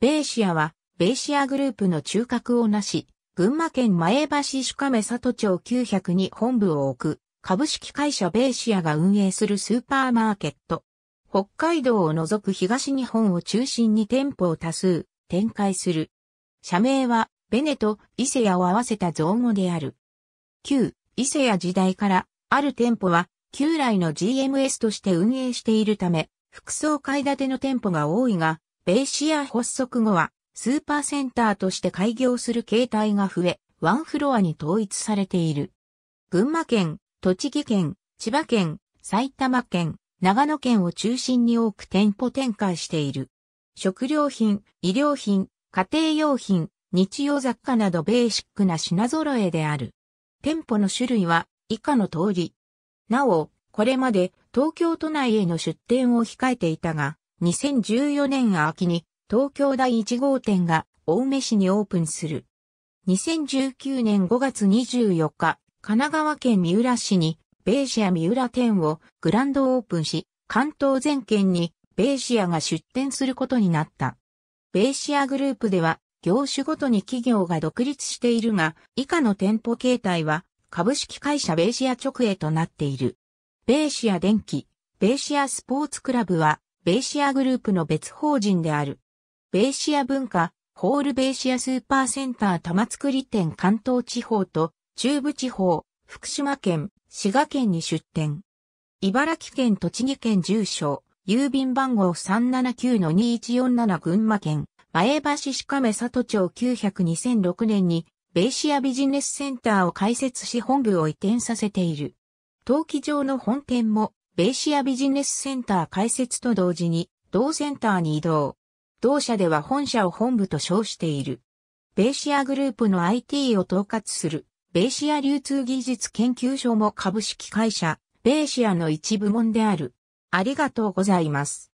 ベーシアは、ベーシアグループの中核をなし、群馬県前橋市亀里町900に本部を置く、株式会社ベーシアが運営するスーパーマーケット。北海道を除く東日本を中心に店舗を多数展開する。社名は、ベネと伊勢屋を合わせた造語である。旧伊勢屋時代から、ある店舗は、旧来の GMS として運営しているため、複層階建ての店舗が多いが、ベイシア発足後は、スーパーセンターとして開業する形態が増え、ワンフロアに統一されている。群馬県、栃木県、千葉県、埼玉県、長野県を中心に多く店舗展開している。食料品、医療品、家庭用品、日用雑貨などベーシックな品揃えである。店舗の種類は以下の通り。なお、これまで東京都内への出店を控えていたが、2014年秋に東京第1号店が青梅市にオープンする。2019年5月24日、神奈川県三浦市にベーシア三浦店をグランドオープンし、関東全県にベーシアが出店することになった。ベーシアグループでは業種ごとに企業が独立しているが、以下の店舗形態は株式会社ベーシア直営となっている。ベーシア電機、ベーシアスポーツクラブはベーシアグループの別法人である。ベーシア文化、ホールベーシアスーパーセンター玉造店関東地方と中部地方、福島県、滋賀県に出店。茨城県栃木県住所、郵便番号379-2147群馬県、前橋市亀里町900-2006年に、ベーシアビジネスセンターを開設し本部を移転させている。登記上の本店もベイシアビジネスセンター開設と同時に、同センターに移動。同社では本社を本部と称している。ベイシアグループの IT を統括する、ベイシア流通技術研究所も株式会社、ベイシアの一部門である。ありがとうございます。